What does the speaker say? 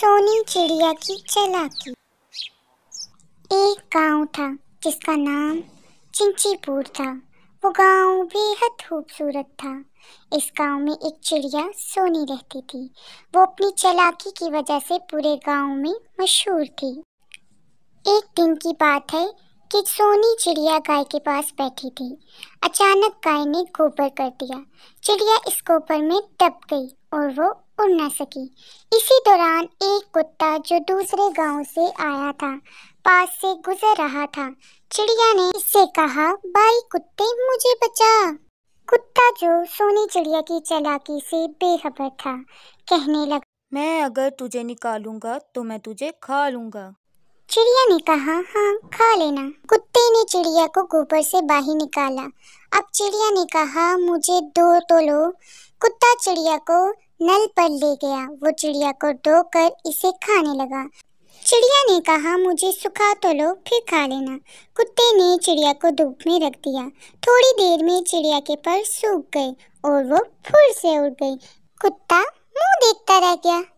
सोनी चिड़िया की चलाकी एक गांव था जिसका नाम चिंचीपुर था वो गांव बेहद खूबसूरत था इस गांव में एक चिड़िया सोनी रहती थी वो अपनी चलाकी की वजह से पूरे गांव में मशहूर थी एक दिन की बात है कि सोनी चिड़िया गाय के पास बैठी थी अचानक गाय ने गोबर कर दिया चिड़िया इस गोबर में दब गई और वो उड़ ना सकी इसी दौरान कुत्ता जो दूसरे गांव से आया था पास से गुजर रहा था चिड़िया ने इससे कहा भाई कुत्ते मुझे बचा कुत्ता जो सोनी चिड़िया की चलाकी से बेखबर था कहने लगा मैं अगर तुझे निकालूंगा तो मैं तुझे खा लूंगा चिड़िया ने कहा हाँ खा लेना कुत्ते ने चिड़िया को गोबर से बाहर निकाला अब चिड़िया ने कहा मुझे दो तो लो कुत्ता चिड़िया को नल पर ले गया वो चिड़िया को कर इसे खाने लगा चिड़िया ने कहा मुझे सुखा तो लो फिर खा लेना कुत्ते ने चिड़िया को धूप में रख दिया थोड़ी देर में चिड़िया के पर सूख गए और वो फुर से उड़ गई कुत्ता मुंह देखता रह गया